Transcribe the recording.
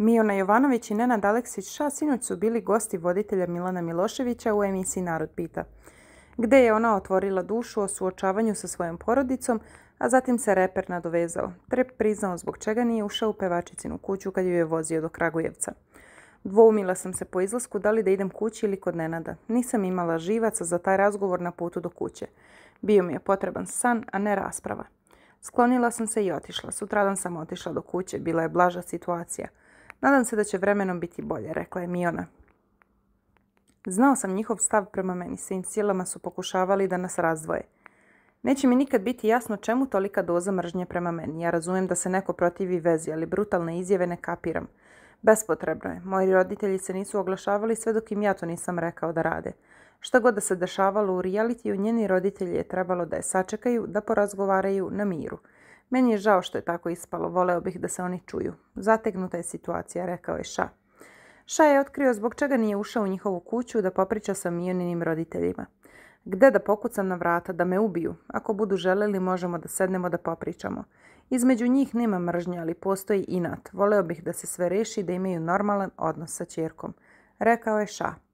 Mijona Jovanović i Nenad Aleksić Ša sinoć su bili gosti voditelja Milana Miloševića u emisiji Narod pita, gdje je ona otvorila dušu o suočavanju sa svojom porodicom, a zatim se reper nadovezao, Trep priznao zbog čega nije ušao u pevačicinu kuću kad ju je vozio do Kragujevca. Dvoumila sam se po izlasku da li da idem kući ili kod Nenada. Nisam imala živaca za taj razgovor na putu do kuće. Bio mi je potreban san, a ne rasprava. Sklonila sam se i otišla. Sutradan sam otišla do kuće. Bila je blaža situacija. Nadam se da će vremenom biti bolje, rekla je Miona. Znao sam njihov stav prema meni, svim silama su pokušavali da nas razdvoje. Neće mi nikad biti jasno čemu tolika doza mržnje prema meni. Ja razumijem da se neko protivi vezi, ali brutalne izjave ne kapiram. Bespotrebno je. Moji roditelji se nisu oglašavali sve dok im ja to nisam rekao da rade. Šta god da se dešavalo u realitiju, njeni roditelji je trebalo da je sačekaju, da porazgovaraju na miru. Meni je žao što je tako ispalo, voleo bih da se oni čuju. Zategnuta je situacija, rekao je Ša. Ša je otkrio zbog čega nije ušao u njihovu kuću da popriča sa Mijoninim roditeljima. Gde da pokucam na vrata, da me ubiju. Ako budu želeli, možemo da sednemo da popričamo. Između njih nema mržnje, ali postoji inat. Voleo bih da se sve reši da imaju normalan odnos sa čerkom. Rekao je Ša.